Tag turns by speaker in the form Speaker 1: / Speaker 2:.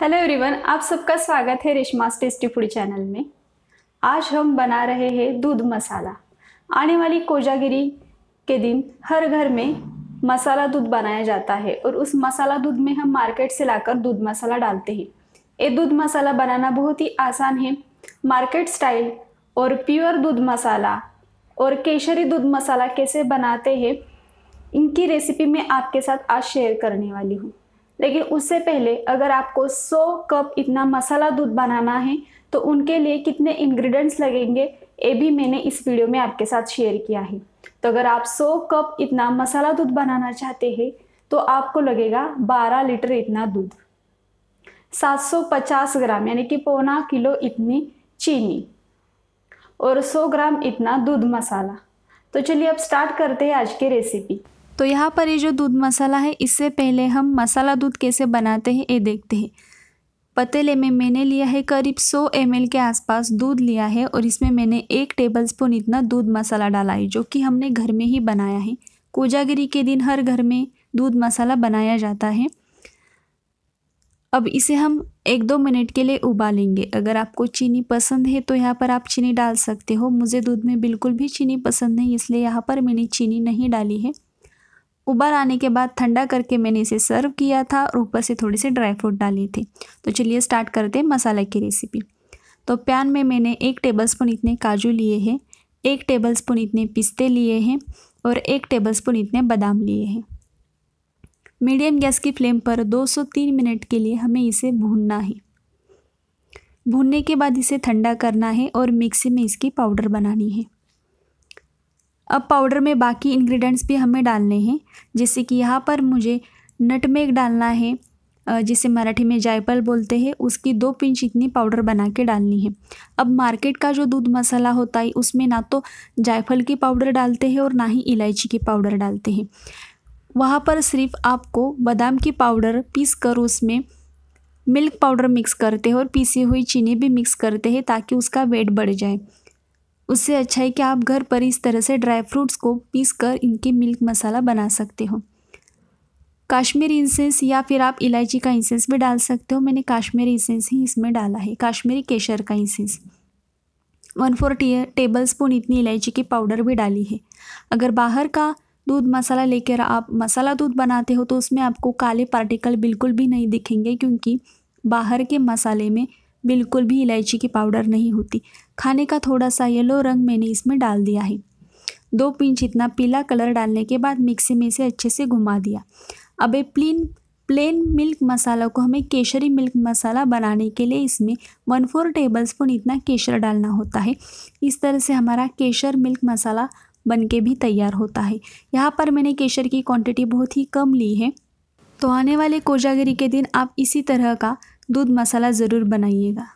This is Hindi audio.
Speaker 1: हेलो एवरीवन आप सबका स्वागत है रेशमास टेस्टी फूड चैनल में आज हम बना रहे हैं दूध मसाला आने वाली कोजागिरी के दिन हर घर में मसाला दूध बनाया जाता है और उस मसाला दूध में हम मार्केट से लाकर दूध मसाला डालते हैं ये दूध मसाला बनाना बहुत ही आसान है मार्केट स्टाइल और प्योर दूध मसाला और केसरी दूध मसाला कैसे बनाते हैं इनकी रेसिपी मैं आपके साथ आज शेयर करने वाली हूँ लेकिन उससे पहले अगर आपको 100 कप इतना मसाला दूध बनाना है तो उनके लिए कितने इंग्रेडिएंट्स लगेंगे ये भी मैंने इस वीडियो में आपके साथ शेयर किया है तो अगर आप 100 कप इतना मसाला दूध बनाना चाहते हैं तो आपको लगेगा 12 लीटर इतना दूध 750 ग्राम यानी कि पौना किलो इतनी चीनी और 100 ग्राम इतना दूध मसाला तो चलिए अब स्टार्ट करते हैं आज की रेसिपी तो यहाँ पर ये जो दूध मसाला है इससे पहले हम मसाला दूध कैसे बनाते हैं ये देखते हैं पतेले में मैंने लिया है करीब 100 एम के आसपास दूध लिया है और इसमें मैंने एक टेबलस्पून इतना दूध मसाला डाला है जो कि हमने घर में ही बनाया है कोजागिरी के दिन हर घर में दूध मसाला बनाया जाता है अब इसे हम एक दो मिनट के लिए उबालेंगे अगर आपको चीनी पसंद है तो यहाँ पर आप चीनी डाल सकते हो मुझे दूध में बिल्कुल भी चीनी पसंद नहीं इसलिए यहाँ पर मैंने चीनी नहीं डाली है उबर आने के बाद ठंडा करके मैंने इसे सर्व किया था और ऊपर से थोड़े से ड्राई फ्रूट डाले थे तो चलिए स्टार्ट करते हैं मसाला की रेसिपी तो पैन में मैंने एक टेबलस्पून इतने काजू लिए हैं एक टेबलस्पून इतने पिस्ते लिए हैं और एक टेबलस्पून इतने बादाम लिए हैं मीडियम गैस की फ्लेम पर 203 मिनट के लिए हमें इसे भूनना है भूनने के बाद इसे ठंडा करना है और मिक्सी में इसकी पाउडर बनानी है अब पाउडर में बाकी इंग्रेडिएंट्स भी हमें डालने हैं जैसे कि यहाँ पर मुझे नटमेग डालना है जिसे मराठी में जायपल बोलते हैं उसकी दो पिंच इतनी पाउडर बना के डालनी है अब मार्केट का जो दूध मसाला होता है उसमें ना तो जायफल की पाउडर डालते हैं और ना ही इलायची की पाउडर डालते हैं वहाँ पर सिर्फ आपको बादाम की पाउडर पीस कर उसमें मिल्क पाउडर मिक्स करते हैं और पीसी हुई चीनी भी मिक्स करते हैं ताकि उसका वेट बढ़ जाए उससे अच्छा है कि आप घर पर इस तरह से ड्राई फ्रूट्स को पीस कर इनके मिल्क मसाला बना सकते हो काश्मीरी इंसेंस या फिर आप इलायची का इंसेंस भी डाल सकते हो मैंने काश्मीरी इंसेंस ही इसमें डाला है काश्मीरी केशर का इंसेंस वन फोर टेबल स्पून इतनी इलायची की पाउडर भी डाली है अगर बाहर का दूध मसाला लेकर आप मसाला दूध बनाते हो तो उसमें आपको काले पार्टिकल बिल्कुल भी नहीं दिखेंगे क्योंकि बाहर के मसाले में बिल्कुल भी इलायची की पाउडर नहीं होती खाने का थोड़ा सा येलो रंग मैंने इसमें डाल दिया है दो पिंच इतना पीला कलर डालने के बाद मिक्सी में इसे अच्छे से घुमा दिया अब ये प्लेन प्लेन मिल्क मसाला को हमें केशरी मिल्क मसाला बनाने के लिए इसमें वन फोर टेबल स्पून इतना केशर डालना होता है इस तरह से हमारा केशर मिल्क मसाला बन के भी तैयार होता है यहाँ पर मैंने केशर की क्वांटिटी बहुत ही कम ली है तो आने वाले कोजागिरी के दिन आप इसी तरह का दूध मसाला ज़रूर बनाइएगा